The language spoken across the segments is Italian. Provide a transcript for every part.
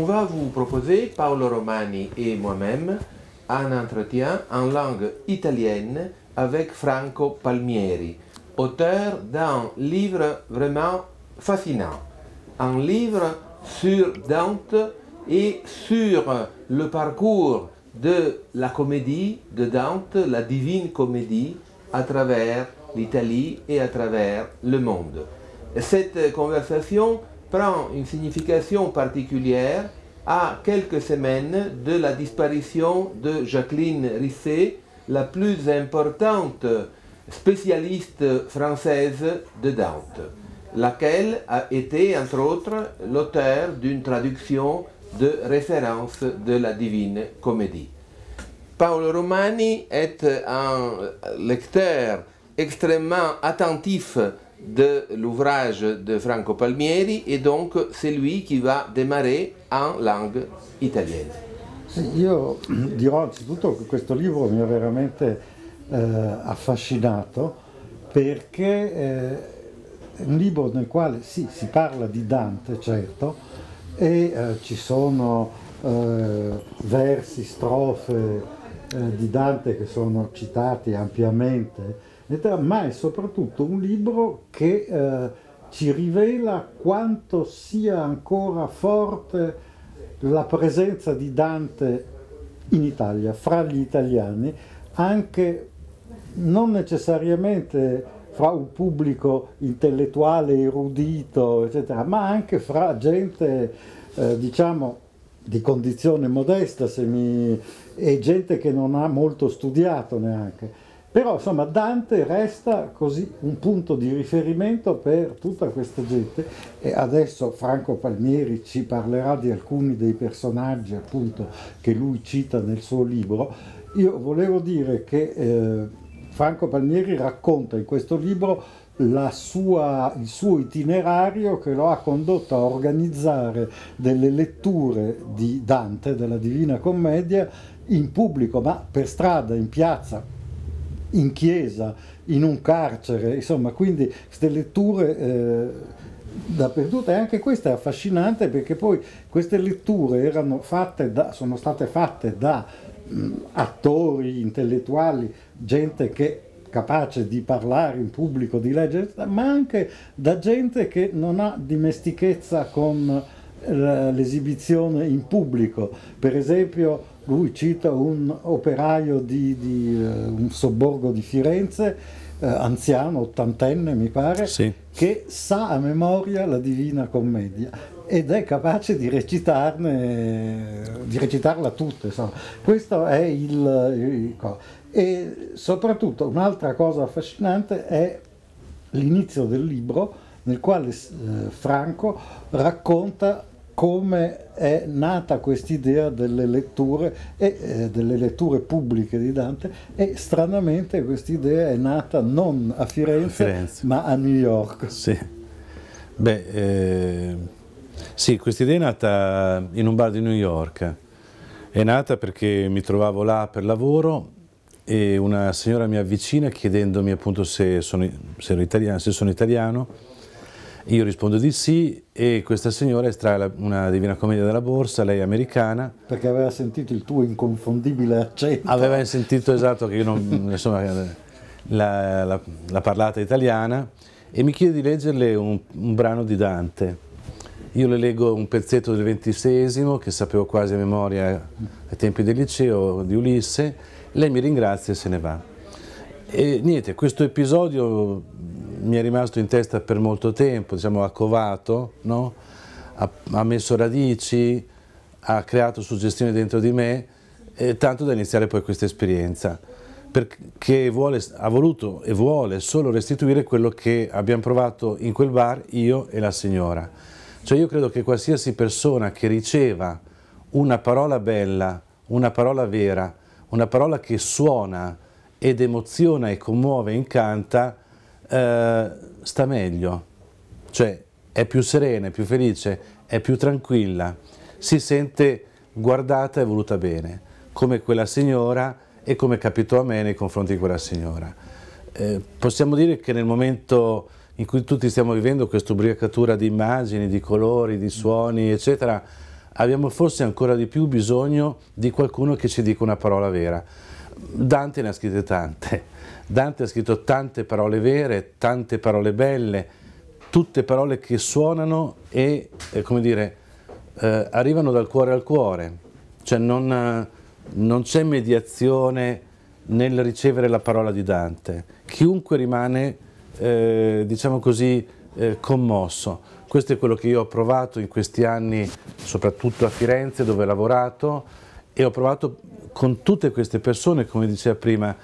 on va vous proposer, Paolo Romani et moi-même, un entretien en langue italienne avec Franco Palmieri, auteur d'un livre vraiment fascinant, un livre sur Dante et sur le parcours de la comédie de Dante, la divine comédie, à travers l'Italie et à travers le monde. Cette conversation prend une signification particulière à quelques semaines de la disparition de Jacqueline Risset, la plus importante spécialiste française de Dante, laquelle a été, entre autres, l'auteur d'une traduction de référence de la Divine Comédie. Paolo Romani est un lecteur extrêmement attentif de l'ouvrage de Franco Palmieri et donc c'est lui qui va démarrer en langue italienne. Io dirò anzitutto che questo libro mi ha veramente eh, affascinato perché eh, è un libro nel quale sì, si parla di Dante, certo, e eh, ci sono eh, versi, strofe eh, di Dante che sono citati ampiamente lettera, ma è soprattutto un libro che eh, ci rivela quanto sia ancora forte la presenza di Dante in Italia, fra gli italiani, anche non necessariamente fra un pubblico intellettuale, erudito, eccetera, ma anche fra gente, eh, diciamo, di condizione modesta mi... e gente che non ha molto studiato neanche. Però insomma Dante resta così un punto di riferimento per tutta questa gente e adesso Franco Palmieri ci parlerà di alcuni dei personaggi appunto che lui cita nel suo libro. Io volevo dire che eh, Franco Palmieri racconta in questo libro sua, il suo itinerario che lo ha condotto a organizzare delle letture di Dante, della Divina Commedia, in pubblico, ma per strada, in piazza, in chiesa, in un carcere, insomma, quindi queste letture eh, dappertutto e anche questo è affascinante perché poi queste letture da, sono state fatte da mh, mm, attori, intellettuali, gente che capace di parlare in pubblico, di leggere, ma anche da gente che non ha dimestichezza con eh, l'esibizione in pubblico. Per esempio lui cita un operaio di, di uh, un sobborgo di Firenze, uh, anziano, ottantenne mi pare, sì. che sa a memoria la Divina Commedia ed è capace di, recitarne, di recitarla tutta. Insomma. Questo è il, il e soprattutto un'altra cosa affascinante è l'inizio del libro nel quale eh, Franco racconta come è nata quest'idea delle letture e eh, delle letture pubbliche di Dante e stranamente quest'idea è nata non a Firenze, a Firenze. ma a New York. Sì, Beh, eh, sì quest'idea è nata in un bar di New York, è nata perché mi trovavo là per lavoro e una signora mi avvicina chiedendomi appunto se sono, se sono italiano, se sono italiano io rispondo di sì e questa signora estrae la, una Divina Commedia dalla borsa, lei è americana. Perché aveva sentito il tuo inconfondibile accento. Aveva sentito, esatto, che io non, insomma, la, la, la, parlata italiana e mi chiede di leggerle un, un brano di Dante. Io le leggo un pezzetto del ventisesimo che sapevo quasi a memoria ai tempi del liceo di Ulisse, lei mi ringrazia e se ne va. E niente, questo episodio mi è rimasto in testa per molto tempo, diciamo, ha covato, no? ha, ha, messo radici, ha creato suggestioni dentro di me, eh, tanto da iniziare poi questa esperienza, perché vuole, ha voluto e vuole solo restituire quello che abbiamo provato in quel bar io e la signora. Cioè io credo che qualsiasi persona che riceva una parola bella, una parola vera, una parola che suona, ed emoziona e commuove e incanta, eh, sta meglio, cioè è più serena, è più felice, è più tranquilla, si sente guardata e voluta bene, come quella signora e come capitò a me nei confronti di quella signora. Eh, possiamo dire che nel momento in cui tutti stiamo vivendo questa ubriacatura di immagini, di colori, di suoni, eccetera, abbiamo forse ancora di più bisogno di qualcuno che ci dica una parola vera. Dante ne ha scritte tante, Dante ha scritto tante parole vere, tante parole belle, tutte parole che suonano e, eh, come dire, eh, arrivano dal cuore al cuore, cioè non, eh, non c'è mediazione nel ricevere la parola di Dante, chiunque rimane, eh, diciamo così, eh, commosso. Questo è quello che io ho provato in questi anni, soprattutto a Firenze dove ho lavorato, e ho provato con tutte queste persone, come diceva prima,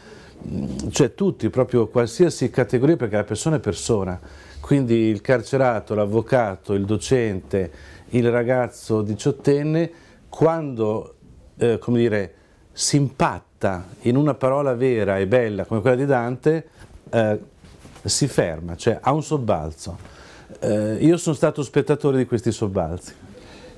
mm, cioè tutti, proprio qualsiasi categoria, perché la persona è persona. Quindi il carcerato, l'avvocato, il docente, il ragazzo diciottenne, quando eh, come dire, si impatta in una parola vera e bella come quella di Dante, eh, si ferma, cioè ha un sobbalzo. Eh, io sono stato spettatore di questi sobbalzi.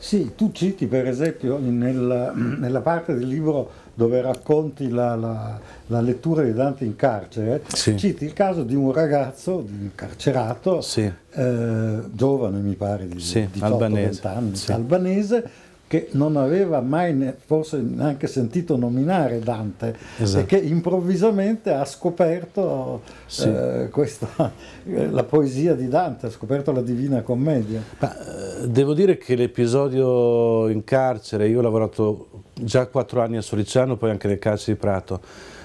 Sì, tu citi per esempio nella, nella parte del libro dove racconti la, la, la, lettura di Dante in carcere, sì. citi il caso di un ragazzo incarcerato, sì. eh, giovane mi pare, di sì, 18-20 anni, albanese, che non aveva mai ne, forse neanche sentito nominare Dante esatto. e che improvvisamente ha scoperto sì. eh, questa, eh, la poesia di Dante, ha scoperto la Divina Commedia. Ma, eh, devo dire che l'episodio in carcere, io ho lavorato già quattro anni a Soliciano, poi anche nel carcere di Prato,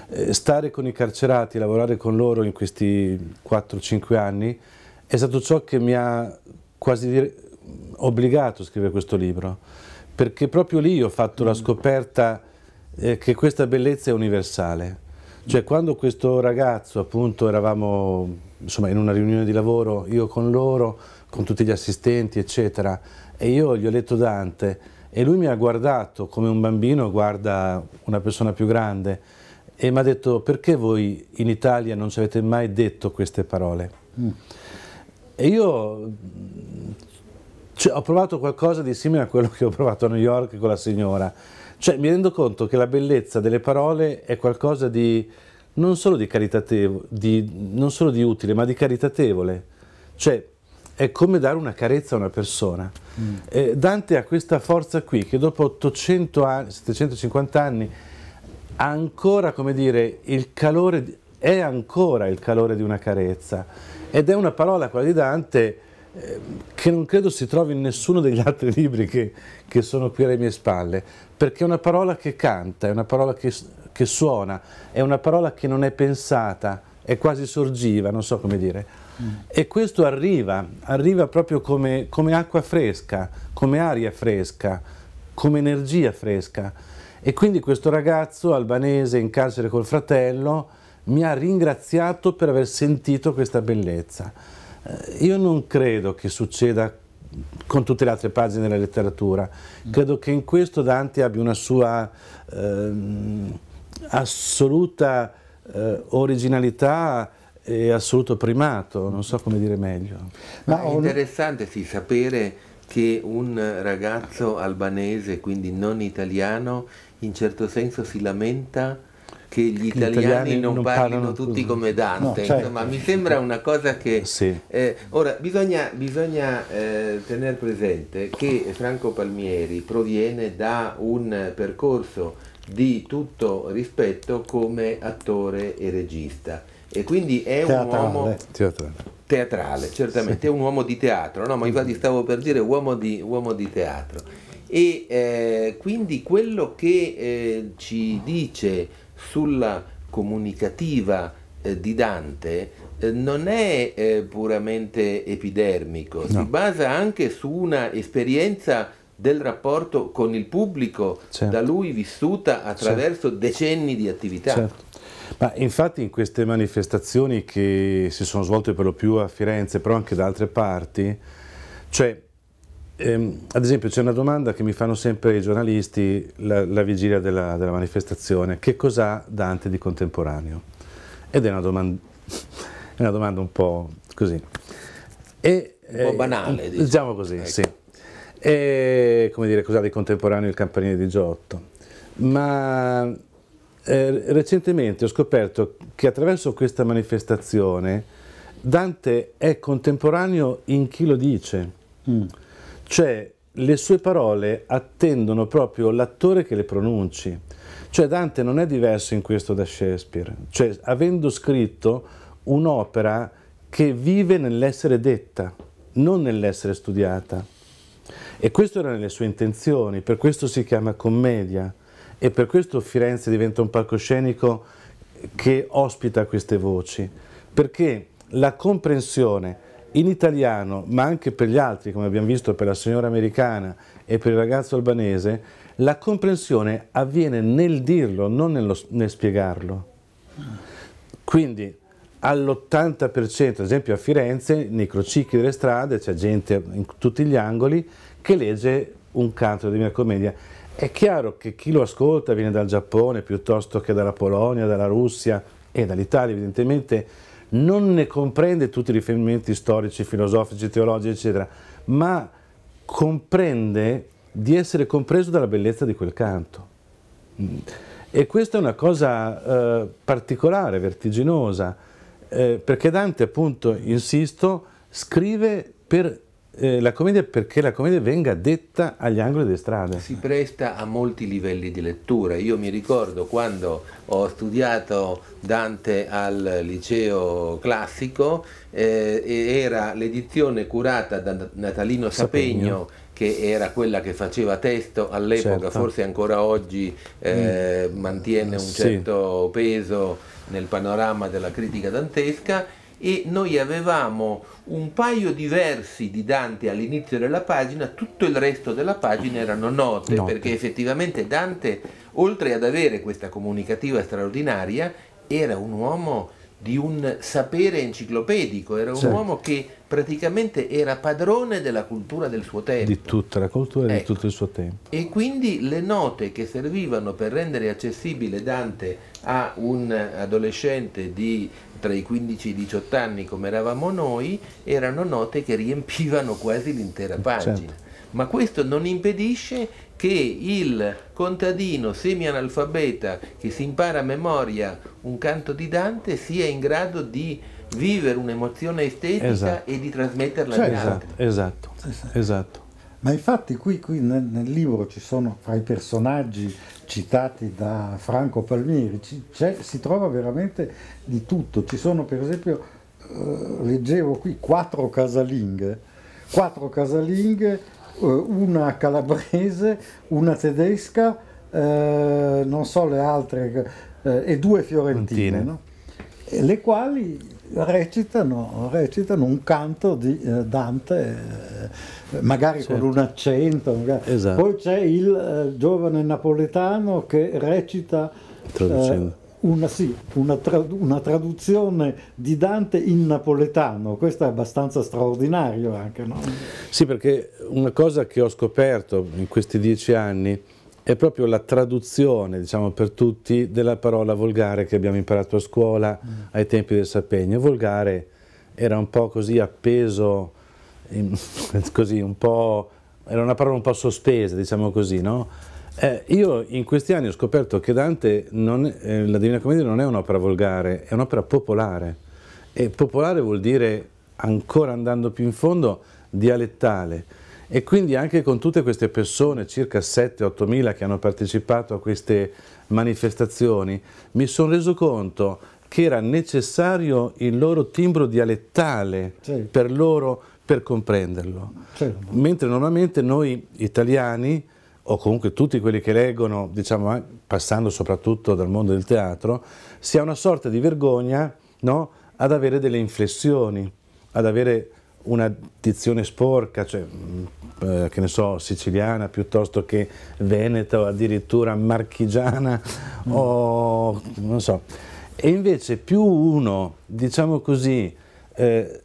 eh, stare con i carcerati, lavorare con loro in questi 4-5 anni è stato ciò che mi ha quasi obbligato a scrivere questo libro perché proprio lì ho fatto la mm. scoperta eh, che questa bellezza è universale. Cioè quando questo ragazzo, appunto, eravamo insomma, in una riunione di lavoro, io con loro, con tutti gli assistenti, eccetera, e io gli ho letto Dante e lui mi ha guardato come un bambino guarda una persona più grande e mi ha detto perché voi in Italia non ci avete mai detto queste parole? Mm. E io cioè, ho provato qualcosa di simile a quello che ho provato a New York con la signora. Cioè, mi rendo conto che la bellezza delle parole è qualcosa di non solo di caritatevole, di, non solo di utile, ma di caritatevole. Cioè, è come dare una carezza a una persona. Mm. Eh, Dante ha questa forza qui che dopo 800 anni, 750 anni ha ancora, come dire, il calore, è ancora il calore di una carezza. Ed è una parola, quella di Dante, Ehm, che non credo si trovi in nessuno degli altri libri che, che, sono qui alle mie spalle, perché è una parola che canta, è una parola che, che suona, è una parola che non è pensata, è quasi sorgiva, non so come dire. Mm. E questo arriva, arriva proprio come, come acqua fresca, come aria fresca, come energia fresca. E quindi questo ragazzo albanese in carcere col fratello mi ha ringraziato per aver sentito questa bellezza. Eh, io non credo che succeda con tutte le altre pagine della letteratura. Mm. Credo che in questo Dante abbia una sua eh, assoluta eh, originalità e assoluto primato, non so come dire meglio. Ma è interessante sì, sapere che un ragazzo albanese, quindi non italiano, in certo senso si lamenta che gli italiani, gli italiani non, non parlino, parlino tutti come Dante, no, certo. cioè, insomma mi sembra una cosa che... Sì. Eh, ora bisogna, bisogna eh, tenere presente che Franco Palmieri proviene da un percorso di tutto rispetto come attore e regista e quindi è teatrale. un uomo... Teatrale teatrale, certamente, sì. è un uomo di teatro, no? ma infatti stavo per dire uomo di, uomo di teatro. E eh, quindi quello che eh, ci dice sulla comunicativa eh, di Dante eh, non è eh, puramente epidermico, no. si basa anche su una esperienza del rapporto con il pubblico certo. da lui vissuta attraverso certo. decenni di attività. Certo. Ma infatti in queste manifestazioni che si sono svolte per lo più a Firenze, però anche da altre parti, cioè Ehm, ad esempio c'è una domanda che mi fanno sempre i giornalisti la, la vigilia della, della, manifestazione, che cos'ha Dante di contemporaneo? Ed è una, domanda, è una domanda un po' così. E, un po' eh, banale. Eh, diciamo. diciamo così, ecco. sì. E, come dire, cos'ha di contemporaneo il campanile di Giotto? Ma eh, recentemente ho scoperto che attraverso questa manifestazione Dante è contemporaneo in chi lo dice. Mm. Cioè, le sue parole attendono proprio l'attore che le pronunci. Cioè, Dante non è diverso in questo da Shakespeare. Cioè, avendo scritto un'opera che vive nell'essere detta, non nell'essere studiata. E questo era nelle sue intenzioni, per questo si chiama commedia e per questo Firenze diventa un palcoscenico che ospita queste voci, perché la comprensione in italiano, ma anche per gli altri, come abbiamo visto per la signora americana e per il ragazzo albanese, la comprensione avviene nel dirlo, non nello, nel spiegarlo. Quindi all'80%, ad esempio a Firenze, nei crocicchi delle strade, c'è gente in tutti gli angoli che legge un canto di Divina Commedia. È chiaro che chi lo ascolta viene dal Giappone piuttosto che dalla Polonia, dalla Russia e dall'Italia, evidentemente non ne comprende tutti i riferimenti storici, filosofici, teologici, eccetera, ma comprende di essere compreso dalla bellezza di quel canto. E questa è una cosa eh, particolare, vertiginosa, eh, perché Dante, appunto, insisto, scrive per eh, la commedia perché la commedia venga detta agli angoli delle strade. Si presta a molti livelli di lettura. Io mi ricordo quando ho studiato Dante al liceo classico, eh, era l'edizione curata da Natalino Sapegno, Sapegno che era quella che faceva testo all'epoca, certo. forse ancora oggi eh, mm. mantiene un certo peso nel panorama della critica dantesca e noi avevamo un paio di versi di Dante all'inizio della pagina, tutto il resto della pagina erano note, note. perché effettivamente Dante, oltre ad avere questa comunicativa straordinaria, era un uomo di un sapere enciclopedico, era un certo. uomo che praticamente era padrone della cultura del suo tempo. Di tutta la cultura ecco. di tutto il suo tempo. E quindi le note che servivano per rendere accessibile Dante a un adolescente di tra i 15 e i 18 anni come eravamo noi, erano note che riempivano quasi l'intera certo. pagina. Certo. Ma questo non impedisce che il contadino semianalfabeta che si impara a memoria un canto di Dante sia in grado di vivere un'emozione estetica esatto. e di trasmetterla cioè, agli esatto, altri. Esatto, esatto. Ma infatti qui, qui nel, nel, libro ci sono, fra i personaggi citati da Franco Palmieri, ci, si trova veramente di tutto. Ci sono per esempio, eh, leggevo qui, quattro casalinghe, quattro casalinghe, eh, una calabrese, una tedesca, eh, non so le altre, eh, e due fiorentine, no? e le quali recitano, recitano un canto di eh, Dante, eh, magari certo. con un accento. Esatto. Poi c'è il eh, giovane napoletano che recita una, sì, una, trad una, traduzione di Dante in napoletano, questo è abbastanza straordinario anche, no? Sì, perché una cosa che ho scoperto in questi dieci anni è proprio la traduzione, diciamo per tutti, della parola volgare che abbiamo imparato a scuola mm. ai tempi del Sapegno. Volgare era un po' così appeso, in, così un po', era una parola un po' sospesa, diciamo così, no? Eh, io in questi anni ho scoperto che Dante, non, eh, la Divina Commedia non è un'opera volgare, è un'opera popolare. E popolare vuol dire, ancora andando più in fondo, dialettale e quindi anche con tutte queste persone, circa 7-8 mila che hanno partecipato a queste manifestazioni, mi sono reso conto che era necessario il loro timbro dialettale sì. per loro per comprenderlo. Sì. Mentre normalmente noi italiani, o comunque tutti quelli che leggono, diciamo, eh, passando soprattutto dal mondo del teatro, si ha una sorta di vergogna no? ad avere delle inflessioni, ad avere una dizione sporca, cioè, mm, eh, che ne so, siciliana piuttosto che veneta o addirittura marchigiana mm. o non so. E invece più uno, diciamo così, eh,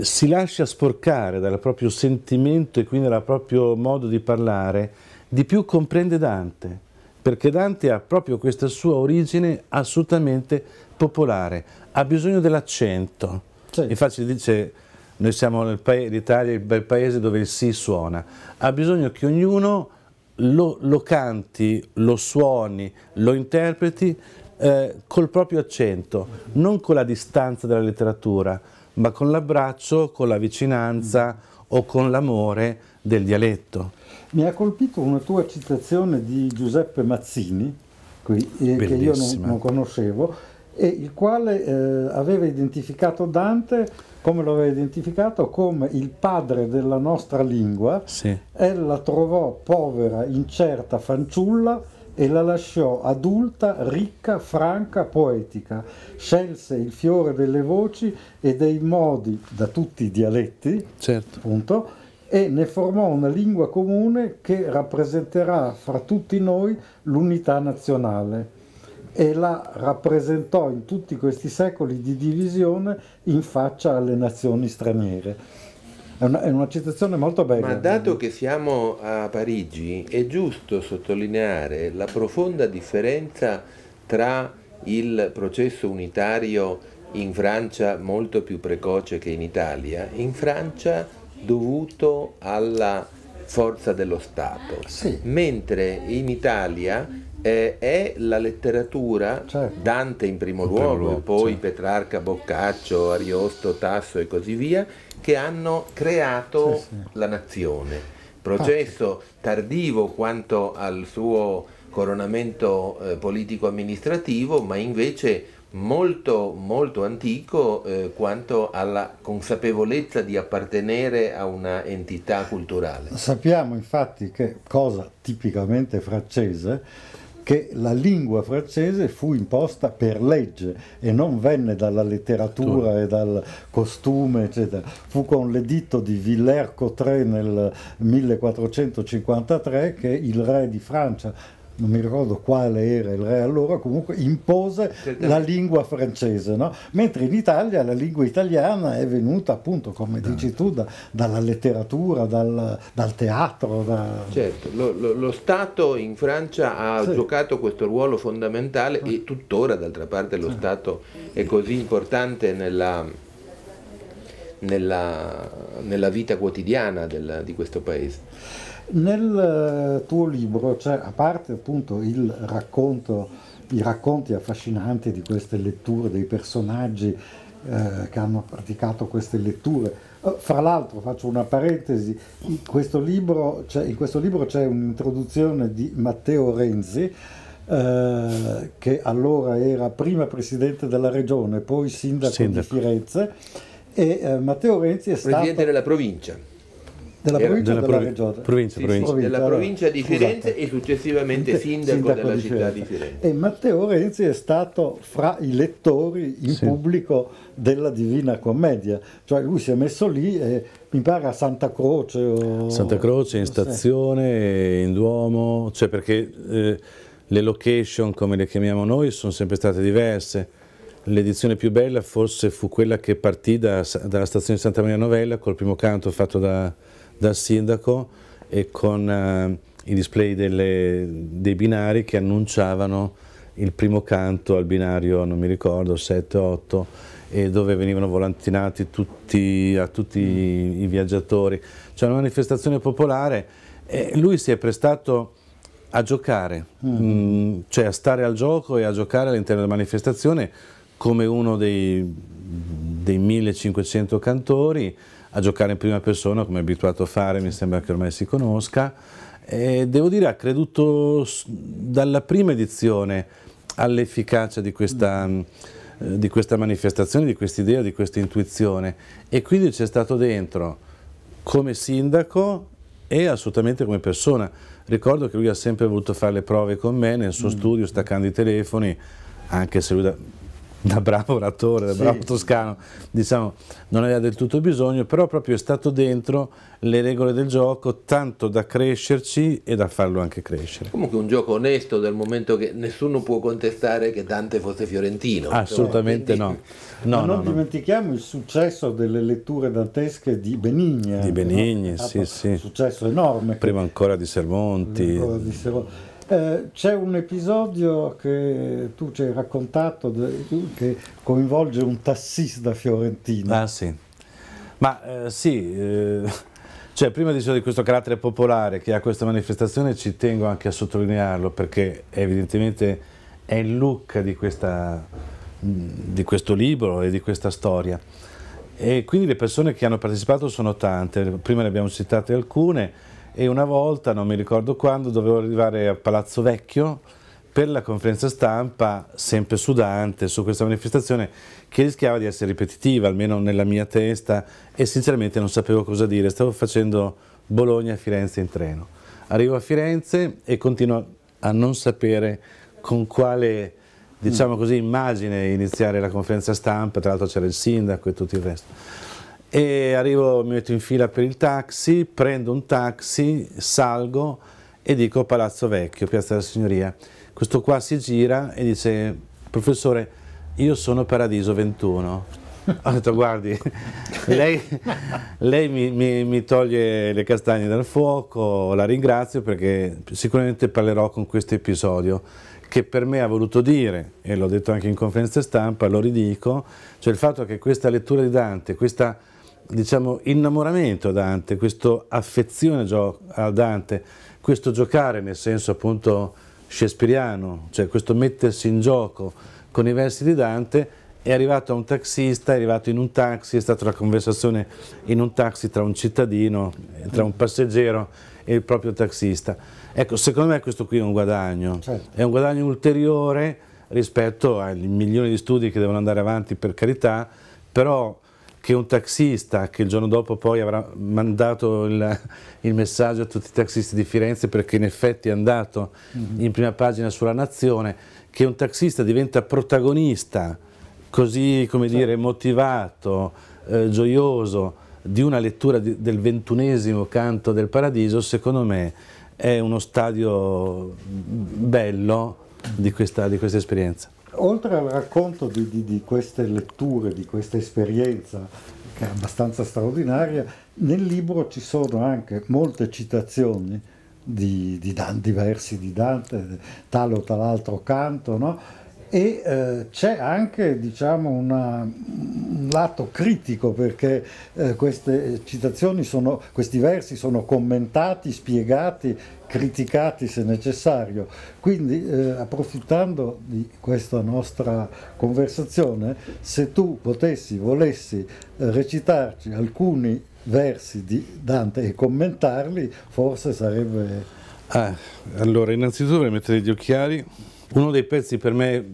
si lascia sporcare dal proprio sentimento e quindi dal proprio modo di parlare, di più comprende Dante, perché Dante ha proprio questa sua origine assolutamente popolare, ha bisogno dell'accento sì. Infatti si dice noi siamo nel paese d'Italia, il bel paese dove il sì suona. Ha bisogno che ognuno lo, lo canti, lo suoni, lo interpreti eh, col proprio accento, non con la distanza della letteratura, ma con l'abbraccio, con la vicinanza o con l'amore del dialetto. Mi ha colpito una tua citazione di Giuseppe Mazzini, qui, eh, che io non, non conoscevo, e il quale eh, aveva identificato Dante, come lo aveva identificato, come il padre della nostra lingua. Sì. Ella trovò povera, incerta, fanciulla e la lasciò adulta, ricca, franca, poetica. Scelse il fiore delle voci e dei modi da tutti i dialetti, certo. appunto, e ne formò una lingua comune che rappresenterà fra tutti noi l'unità nazionale e la rappresentò in tutti questi secoli di divisione in faccia alle nazioni straniere. È una, è una, citazione molto bella. Ma dato che siamo a Parigi, è giusto sottolineare la profonda differenza tra il processo unitario in Francia molto più precoce che in Italia, in Francia dovuto alla forza dello Stato, sì. mentre in Italia eh, è la letteratura, certo. Dante in primo, in primo luogo, poi certo. Petrarca, Boccaccio, Ariosto, Tasso e così via, che hanno creato sì, sì. la nazione. Processo ah. tardivo quanto al suo coronamento eh, politico-amministrativo, ma invece molto, molto antico eh, quanto alla consapevolezza di appartenere a una entità culturale. Sappiamo infatti che, cosa tipicamente francese, che la lingua francese fu imposta per legge e non venne dalla letteratura e dal costume, eccetera. Fu con l'editto di Villers-Cotterêts nel 1453 che il re di Francia non mi ricordo quale era il re allora, comunque impose la lingua francese, no? mentre in Italia la lingua italiana è venuta appunto, come esatto. dici tu, da, dalla letteratura, dal, dal teatro. Da... Certo, lo, lo, lo, Stato in Francia ha sì. giocato questo ruolo fondamentale e tuttora d'altra parte lo sì. Stato è così importante nella, nella, nella vita quotidiana del, di questo paese. Nel eh, tuo libro, cioè, a parte appunto il racconto, i racconti affascinanti di queste letture, dei personaggi eh, che hanno praticato queste letture, eh, fra l'altro faccio una parentesi, in questo libro, c'è un'introduzione di Matteo Renzi, eh, che allora era prima presidente della regione, poi sindaco, sindaco. di Firenze, e eh, Matteo Renzi è stato... Presidente della provincia della provincia della, della regione. Provincia, sì, provincia. della provincia di Firenze Scusate. e successivamente sindaco, sindaco della città di Firenze. E Matteo Renzi è stato fra i lettori in sì. pubblico della Divina Commedia, cioè lui si è messo lì e mi pare a Santa Croce. O... Santa Croce, in stazione, in Duomo, cioè perché eh, le location come le chiamiamo noi sono sempre state diverse. L'edizione più bella forse fu quella che partì da, dalla stazione di Santa Maria Novella col primo canto fatto da, dal sindaco e con eh, i display delle, dei binari che annunciavano il primo canto al binario, non mi ricordo, 7-8, e dove venivano volantinati tutti, a tutti mm. i viaggiatori. Cioè una manifestazione popolare e lui si è prestato a giocare, mm. mh, mm, cioè a stare al gioco e a giocare all'interno della manifestazione come uno dei, dei 1500 cantori a giocare in prima persona come è abituato a fare, mi sembra che ormai si conosca. E devo dire ha creduto dalla prima edizione all'efficacia di questa... Eh, di questa manifestazione, di questa idea, di questa intuizione e quindi c'è stato dentro come sindaco e assolutamente come persona. Ricordo che lui ha sempre voluto fare le prove con me nel suo mm. studio, staccando i telefoni, anche se lui da, da bravo oratore, da sì. bravo toscano, diciamo, non aveva del tutto bisogno, però proprio è stato dentro le regole del gioco, tanto da crescerci e da farlo anche crescere. Comunque un gioco onesto dal momento che nessuno può contestare che Dante fosse fiorentino. Assolutamente cioè, quindi... no. no. Ma non no, dimentichiamo no. il successo delle letture dantesche di Benigni. Di Benigni, no? sì, ah, sì. Un successo enorme. Prima ancora di Sermonti. Prima ancora di Sermonti eh, c'è un episodio che tu ci hai raccontato che coinvolge un tassista fiorentino. Ah sì, ma eh, sì, eh, cioè, prima dicevo di questo carattere popolare che ha questa manifestazione ci tengo anche a sottolinearlo perché evidentemente è il look di, questa, di questo libro e di questa storia. E quindi le persone che hanno partecipato sono tante, prima ne abbiamo citate alcune e una volta, non mi ricordo quando, dovevo arrivare a Palazzo Vecchio per la conferenza stampa, sempre sudante, su questa manifestazione che rischiava di essere ripetitiva, almeno nella mia testa, e sinceramente non sapevo cosa dire. Stavo facendo Bologna-Firenze in treno. Arrivo a Firenze e continuo a non sapere con quale diciamo mm. così, immagine iniziare la conferenza stampa, tra l'altro c'era il sindaco e tutto il resto e arrivo, mi metto in fila per il taxi, prendo un taxi, salgo e dico Palazzo Vecchio, Piazza della Signoria. Questo qua si gira e dice, professore, io sono Paradiso 21. Ho detto, guardi, lei, lei mi, mi, mi, toglie le castagne dal fuoco, la ringrazio perché sicuramente parlerò con questo episodio che per me ha voluto dire, e l'ho detto anche in conferenza stampa, lo ridico, cioè il fatto che questa lettura di Dante, questa diciamo, innamoramento a Dante, questa affezione a Dante, questo giocare nel senso appunto shakespeariano, cioè questo mettersi in gioco con i versi di Dante, è arrivato a un taxista, è arrivato in un taxi, è stata una conversazione in un taxi tra un cittadino, eh, tra un passeggero e il proprio taxista. Ecco, secondo me questo qui è un guadagno, certo. è un guadagno ulteriore rispetto ai milioni di studi che devono andare avanti per carità, però che un taxista che il giorno dopo poi avrà mandato il, il, messaggio a tutti i taxisti di Firenze perché in effetti è andato mhm. in prima pagina sulla Nazione, che un taxista diventa protagonista così come certo. dire motivato, eh, gioioso di una lettura di, del ventunesimo canto del Paradiso, secondo me è uno stadio bello di questa, di questa esperienza oltre al racconto di, di, di, queste letture, di questa esperienza che è abbastanza straordinaria, nel libro ci sono anche molte citazioni di, di Dante, versi di Dante, tale o tal'altro canto, no? e eh, c'è anche diciamo, una, un lato critico perché eh, queste citazioni sono, questi versi sono commentati, spiegati criticati se necessario. Quindi eh, approfittando di questa nostra conversazione, se tu potessi, volessi eh, recitarci alcuni versi di Dante e commentarli, forse sarebbe... Ah, allora, innanzitutto per mettere gli occhiali, uno dei pezzi per me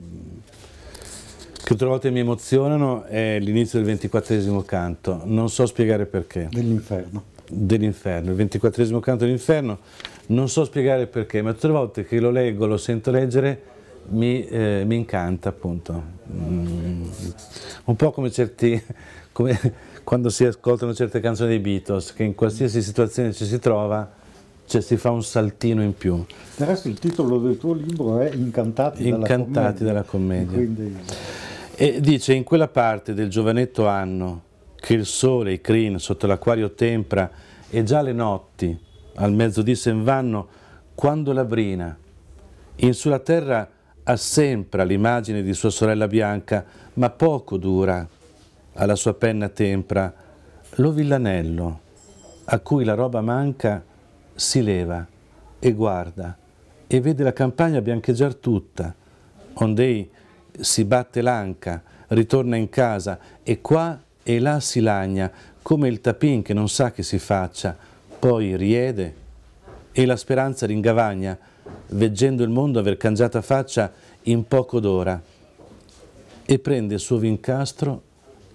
che tutte le volte mi emozionano è l'inizio del ventiquattresimo canto, non so spiegare perché. Dell'inferno. Dell'inferno, il ventiquattresimo canto dell'inferno non so spiegare perché, ma tutte le volte che lo leggo, lo sento leggere, mi, eh, mi incanta appunto. Mm, un po' come certi, come quando si ascoltano certe canzoni dei Beatles, che in qualsiasi situazione ci si trova, cioè si fa un saltino in più. Del resto il titolo del tuo libro è Incantati, Incantati dalla commedia. Dalla commedia. E dice, in quella parte del giovanetto anno, che il sole, i crin, sotto l'acquario tempra, e già le notti, al mezzo di sen vanno, quando la brina. In sulla terra ha sempre l'immagine di sua sorella bianca, ma poco dura. Alla sua penna tempra lo villanello, a cui la roba manca, si leva e guarda e vede la campagna biancheggiar tutta, ondei si batte l'anca, ritorna in casa e qua e là si lagna, come il tapin che non sa che si faccia, poi riede e la speranza ringavagna, veggendo il mondo aver cangiata faccia in poco d'ora, e prende il suo vincastro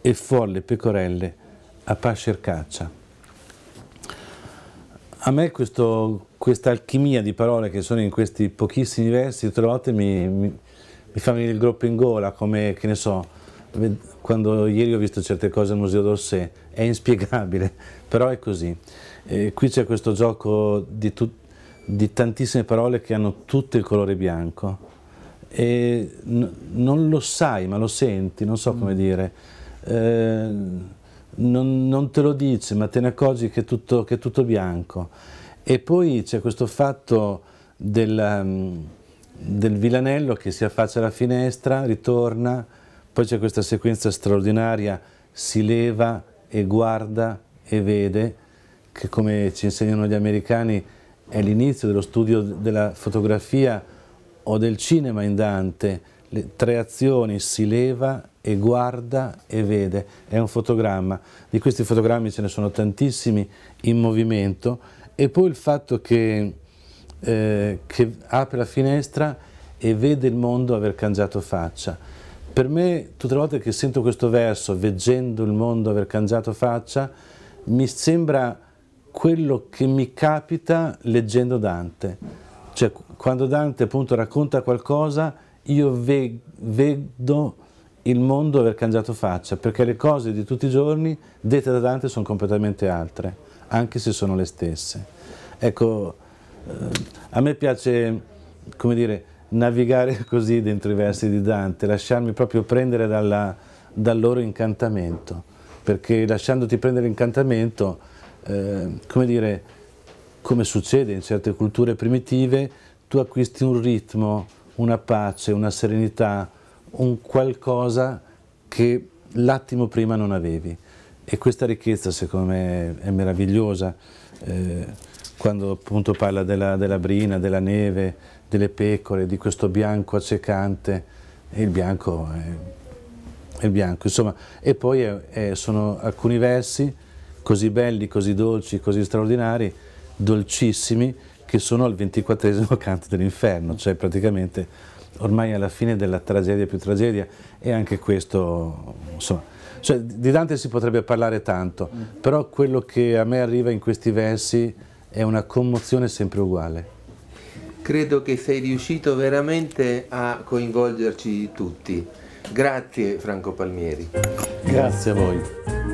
e folle pecorelle a pascer caccia. A me questo, questa alchimia di parole che sono in questi pochissimi versi, tutte volte mi, mi, mi fa venire il groppo in gola, come, che ne so, quando ieri ho visto certe cose al Museo d'Orsay, è inspiegabile, però è così. E qui c'è questo gioco di, di, tantissime parole che hanno tutto il colore bianco e non lo sai ma lo senti, non so come mm. dire. Eh, non, non, te lo dice ma te ne accorgi che è tutto, che è tutto bianco. E poi c'è questo fatto del, ehm, del vilanello che si affaccia alla finestra, ritorna, poi c'è questa sequenza straordinaria, si leva e guarda e vede che come ci insegnano gli americani è l'inizio dello studio della fotografia o del cinema in Dante, le tre azioni si leva e guarda e vede, è un fotogramma, di questi fotogrammi ce ne sono tantissimi in movimento e poi il fatto che, eh, che apre la finestra e vede il mondo aver cambiato faccia. Per me tutte le volte che sento questo verso, veggendo il mondo aver cambiato faccia, mi sembra quello che mi capita leggendo Dante. Cioè, quando Dante appunto racconta qualcosa, io ve vedo il mondo aver cambiato faccia, perché le cose di tutti i giorni dette da Dante sono completamente altre, anche se sono le stesse. Ecco, eh, a me piace, come dire, navigare così dentro i versi di Dante, lasciarmi proprio prendere dalla, dal loro incantamento perché lasciandoti prendere incantamento, eh, come dire, come succede in certe culture primitive, tu acquisti un ritmo, una pace, una serenità, un qualcosa che l'attimo prima non avevi. E questa ricchezza secondo me è meravigliosa, eh, quando appunto parla della, della, brina, della neve, delle pecore, di questo bianco accecante, e il bianco è e bianco, insomma, e poi è, eh, è, eh, sono alcuni versi così belli, così dolci, così straordinari, dolcissimi, che sono al ventiquattresimo canto dell'inferno, cioè praticamente ormai alla fine della tragedia più tragedia e anche questo, insomma, cioè, di Dante si potrebbe parlare tanto, mm. però quello che a me arriva in questi versi è una commozione sempre uguale. Credo che sei riuscito veramente a coinvolgerci tutti. Grazie Franco Palmieri. Grazie a voi.